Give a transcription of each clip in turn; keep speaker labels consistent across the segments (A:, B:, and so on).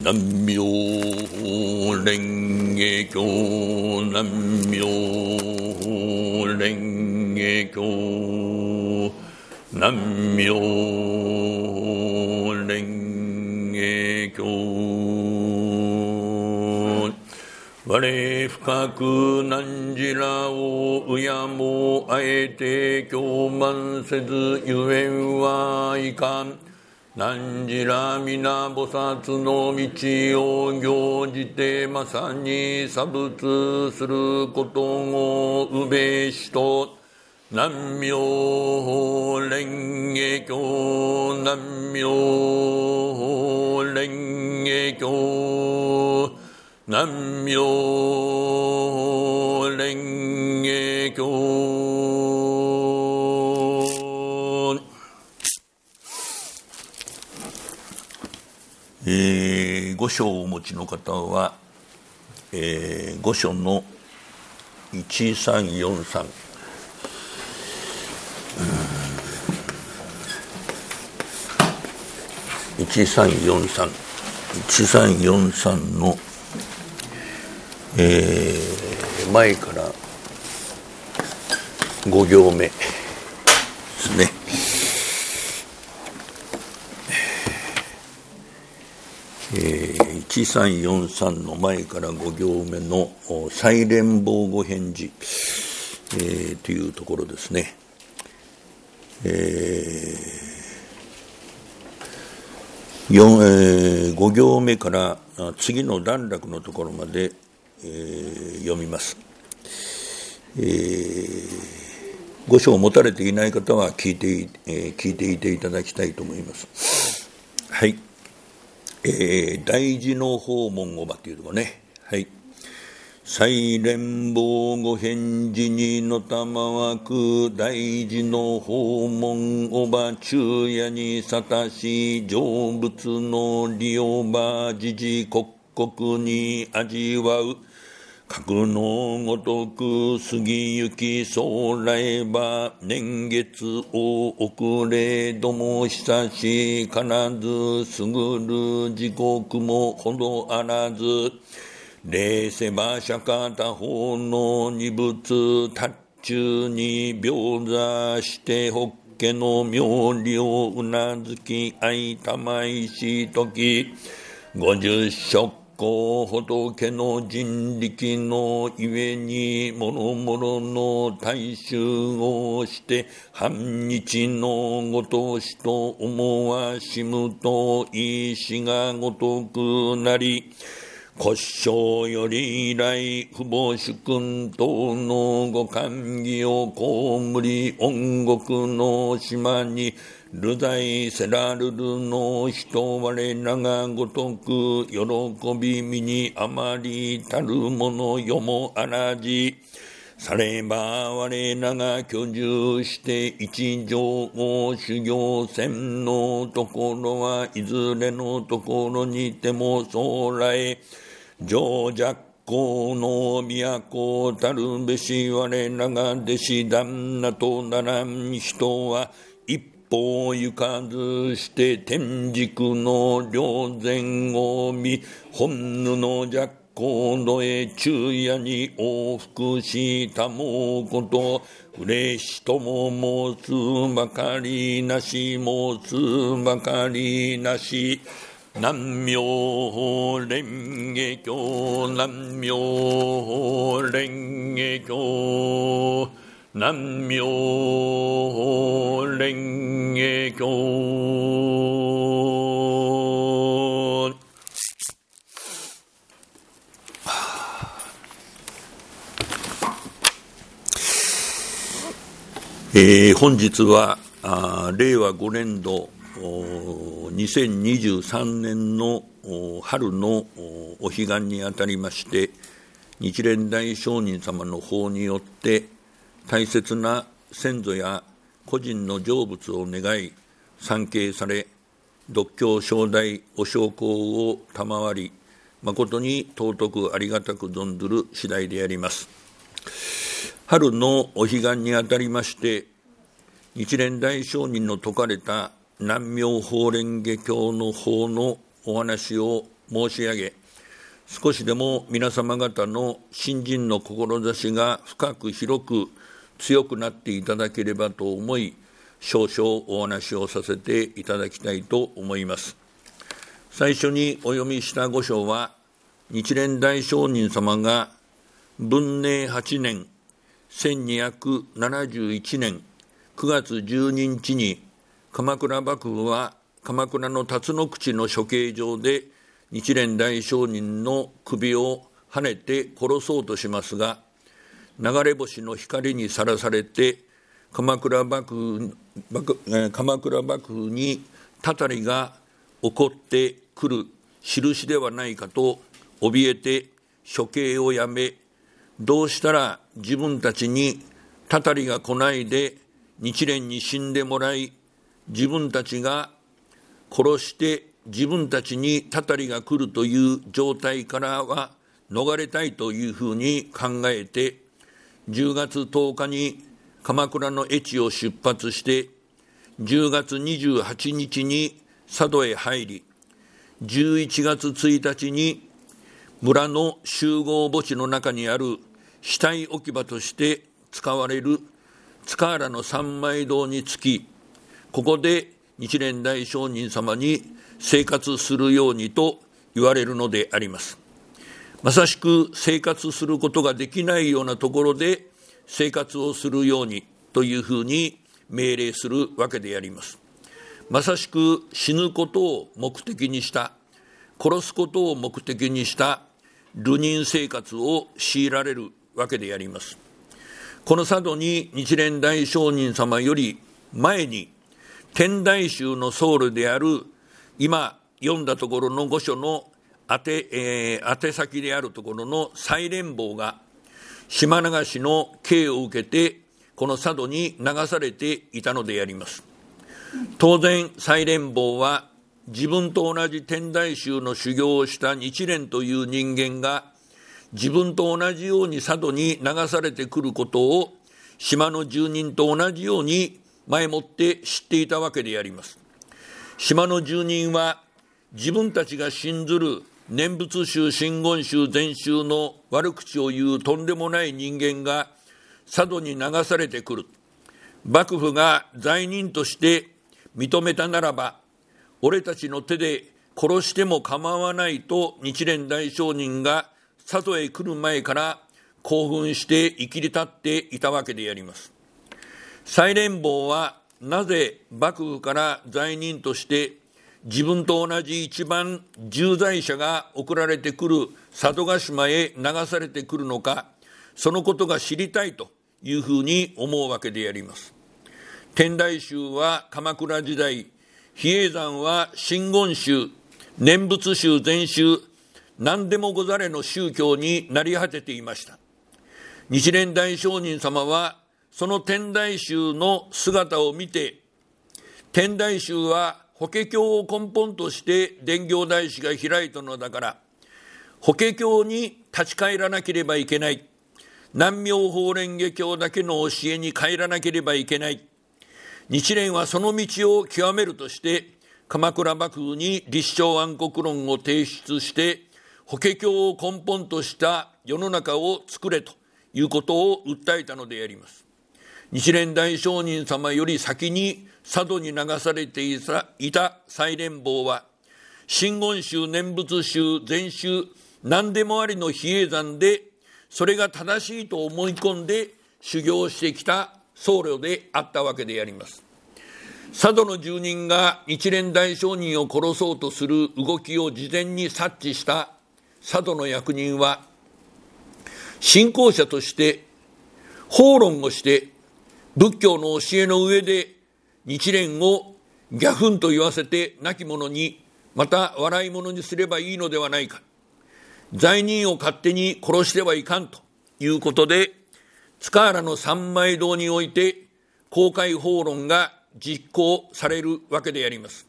A: 南妙蓮華経南妙蓮華経南妙蓮華経我深く何時らを敬もあえて共満せずゆえんはいかん南次ら皆菩薩の道を行じてまさに差仏することをうべしと南明蓮華経南明蓮華経南明
B: えー、をお持ちの方は、えー、の1343、うん、1343 1343の、えー、前から5行目。えー、1343の前から5行目の「再連防護返事」えー、というところですね。えー、えー、5行目から次の段落のところまで、えー、読みます。えー五章を持たれていない方は聞いて,、えー、聞いていていただきたいと思います。はい。えー、大事の訪問をばっていうとこね。はい。再連棒ご返事にのたまわく大事の訪問おば昼夜にさたし成仏の利おば時事刻々に味わう格のごとく過ぎゆき将来ば年月を遅れども久し必ずすぐる時刻もほどあらず礼せば釈迦他方の二仏達中に病座して法家の妙理をうなずき愛たまいしとき五十食こ仏の人力のゆえに、もろもろの大衆をして、半日のごとしと思わしむと、いいがごとくなり、骨章より以来、父母主君等のご歓喜をこむり、恩国の島に、ル罪イセラルルの人我らがごとく喜び身にあまりたるものよもあらじされば我らが居住して一条を修行船のところはいずれのところにても将来情弱公の都たるべし我らが弟子旦那とならん人は歩行かずして天竺の両前を見、本布の若光度へ昼夜に往復したもうこと、嬉しとも申すばかりなし、申すばかりなし。南病法
A: 蓮華経、南妙法蓮華経。南法蓮華経
B: えー、本日はあ令和5年度2023年の春のお彼岸にあたりまして日蓮大聖人様の法によって大切な先祖や個人の成仏を願い、参詣され、独協正代お焼香を賜り、誠に尊くありがたく存ずる次第であります。春のお彼岸にあたりまして、日蓮大聖人の説かれた南明法蓮華経の法のお話を申し上げ、少しでも皆様方の新人の志が深く広く強くなっていただければと思い、少々お話をさせていただきたいと思います。最初にお読みした御章は、日蓮大聖人様が文明8年、1271年9月12日に鎌倉幕府は鎌倉の辰の口の処刑場で日蓮大聖人の首をはねて殺そうとしますが流れ星の光にさらされて鎌倉幕府鎌倉幕府にたたりが起こってくる印ではないかと怯えて処刑をやめどうしたら自分たちにたたりが来ないで日蓮に死んでもらい自分たちが殺して自分たちにたたりが来るという状態からは逃れたいというふうに考えて10月10日に鎌倉の越を出発して10月28日に佐渡へ入り11月1日に村の集合墓地の中にある死体置き場として使われる塚原の三枚堂につきここで日蓮大聖人様に生活するようにと言われるのであります。まさしく生活することができないようなところで生活をするようにというふうに命令するわけであります。まさしく死ぬことを目的にした、殺すことを目的にした流人生活を強いられるわけであります。この佐渡に日蓮大聖人様より前に天台宗の僧侶である今読んだところの御所の宛えー、宛先であるところの再連坊が島流しの刑を受けてこの佐渡に流されていたのであります当然再連坊は自分と同じ天台宗の修行をした日蓮という人間が自分と同じように佐渡に流されてくることを島の住人と同じように前もって知っていたわけであります島の住人は自分たちが信ずる念仏宗、真言宗、禅宗の悪口を言うとんでもない人間が佐渡に流されてくる。幕府が罪人として認めたならば、俺たちの手で殺しても構わないと日蓮大聖人が佐渡へ来る前から興奮して生きり立っていたわけであります。レン坊はなぜ幕府から罪人として自分と同じ一番重罪者が送られてくる佐渡島へ流されてくるのか、そのことが知りたいというふうに思うわけであります。天台宗は鎌倉時代、比叡山は真言宗、念仏宗全宗、何でもござれの宗教になり果てていました。日蓮大聖人様は、その天台宗の姿を見て、天台宗は法華経を根本として伝教大師が開いたのだから法華経に立ち返らなければいけない南明法蓮華経だけの教えに帰らなければいけない日蓮はその道を極めるとして鎌倉幕府に立正暗黒論を提出して法華経を根本とした世の中を作れということを訴えたのであります日蓮大聖人様より先に佐渡に流されていたサイレン坊は、真言宗、念仏宗、禅宗、何でもありの比叡山で、それが正しいと思い込んで修行してきた僧侶であったわけであります。佐渡の住人が一連大商人を殺そうとする動きを事前に察知した佐渡の役人は、信仰者として、法論をして、仏教の教えの上で日蓮をギャフンと言わせて亡き者にまた笑い者にすればいいのではないか罪人を勝手に殺してはいかんということで塚原の三枚堂において公開法論が実行されるわけであります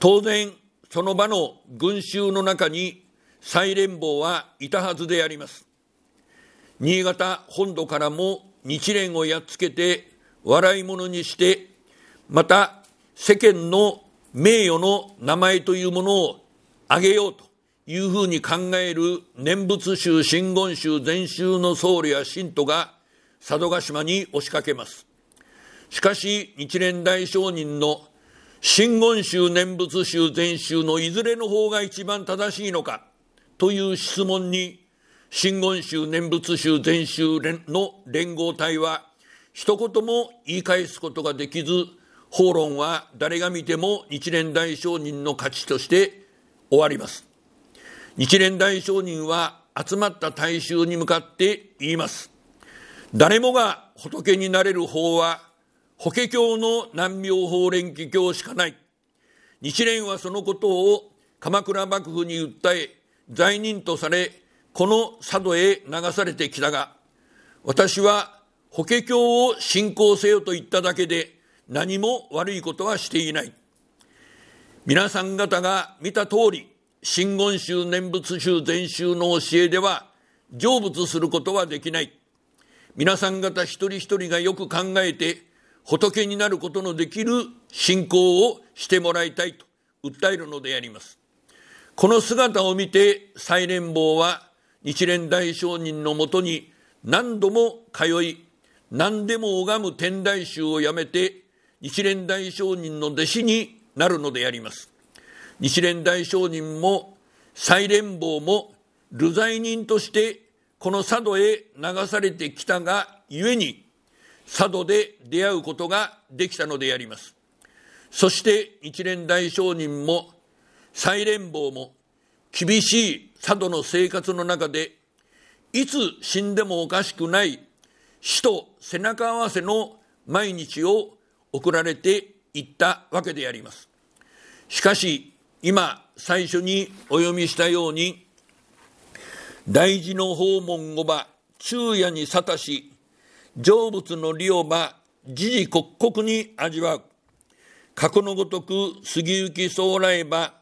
B: 当然その場の群衆の中に再連坊はいたはずであります新潟本土からも日蓮をやっつけて笑い者にしてまた世間の名誉の名前というものを挙げようというふうに考える念仏宗真言宗禅宗の僧侶や信徒が佐渡島に押しかけますしかし日蓮大聖人の真言宗念仏宗禅宗のいずれの方が一番正しいのかという質問に真言宗念仏宗禅宗の連合体は一言も言い返すことができず法論は誰が見ても日蓮大聖人の価値として終わります。日蓮大聖人は集まった大衆に向かって言います。誰もが仏になれる法は、法華経の難病法蓮華経しかない。日蓮はそのことを鎌倉幕府に訴え、罪人とされ、この佐渡へ流されてきたが、私は法華経を信仰せよと言っただけで、何も悪いことはしていない。皆さん方が見た通り、真言宗念仏宗禅宗の教えでは、成仏することはできない。皆さん方一人一人がよく考えて、仏になることのできる信仰をしてもらいたいと訴えるのであります。この姿を見て、再連坊は日蓮大聖人のもとに何度も通い、何でも拝む天台宗をやめて、日蓮大聖人の弟子になるのであります。日蓮大聖人も再連坊も流罪人としてこの佐渡へ流されてきたがゆえに佐渡で出会うことができたのであります。そして日蓮大商人も再連坊も厳しい佐渡の生活の中でいつ死んでもおかしくない死と背中合わせの毎日を送られていったわけであります。しかし今最初にお読みしたように大事の訪問後は昼夜に沙汰し成仏の利をば時々刻々に味わう過去のごとく過ぎ行きそう来ば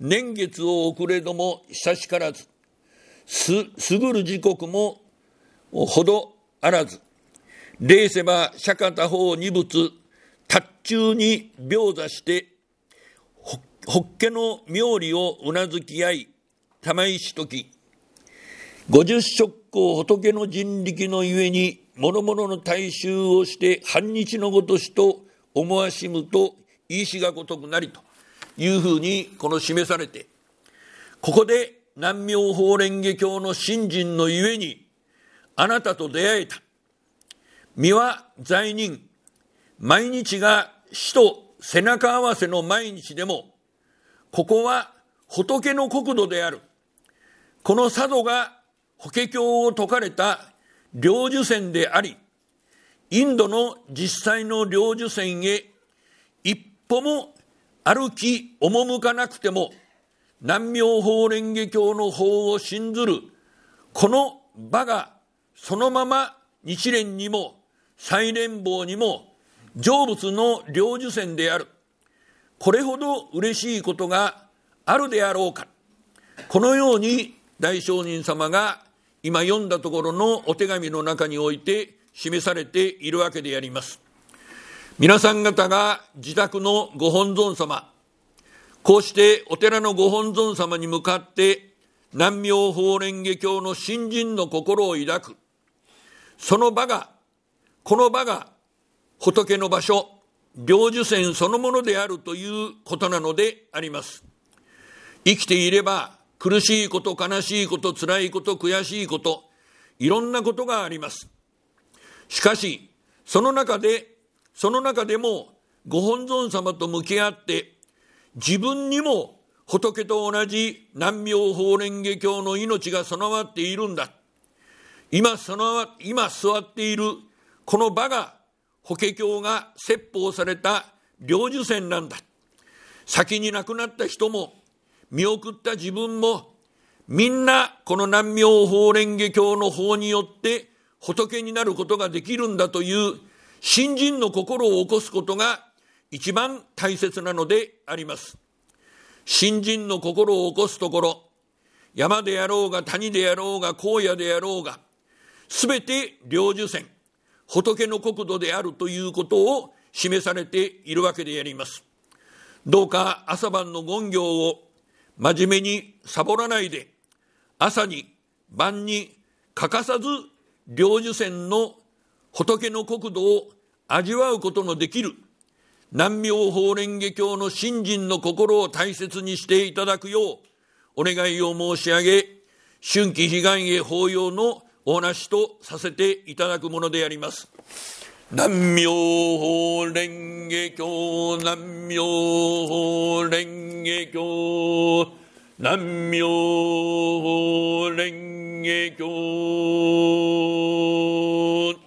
B: 年月を遅れども久しからずすぐる時刻もほどあらず礼せば釈迦多方二仏甲中に描座して、ほっけの妙理をうなずき合い、玉石とき、五十色光仏の人力のゆえに、諸々の大衆をして半日のごとしと思わしむと、いいしがごとくなりというふうに、この示されて、ここで南明法蓮華経の信心のゆえに、あなたと出会えた。身は罪人、毎日が死と背中合わせの毎日でも、ここは仏の国土である。この佐渡が法華経を説かれた領受船であり、インドの実際の領受船へ一歩も歩き赴かなくても、南明法蓮華経の法を信ずる、この場がそのまま日蓮にも、再連坊にも、成仏の領受線である。これほど嬉しいことがあるであろうか。このように大聖人様が今読んだところのお手紙の中において示されているわけであります。皆さん方が自宅のご本尊様、こうしてお寺のご本尊様に向かって南明法蓮華経の新人の心を抱く、その場が、この場が仏の場所、領事船そのものであるということなのであります。生きていれば苦しいこと、悲しいこと、辛いこと、悔しいこと、いろんなことがあります。しかし、その中で、その中でもご本尊様と向き合って、自分にも仏と同じ南明法蓮華経の命が備わっているんだ。今備わ、今座っているこの場が法華経が説法された領受船なんだ先に亡くなった人も見送った自分もみんなこの南明法蓮華経の法によって仏になることができるんだという新人の心を起こすことが一番大切なのであります。新人の心を起こすところ、山であろうが谷であろうが荒野であろうが、すべて領受船。仏の国土であるということを示されているわけであります。どうか朝晩の言行を真面目にサボらないで、朝に晩に欠かさず領事船の仏の国土を味わうことのできる南明法蓮華経の信心の心を大切にしていただくようお願いを申し上げ春季悲願へ法要のお話とさせていただくものであります。南妙法蓮華経、
A: 南妙法蓮華経、南妙法蓮華経。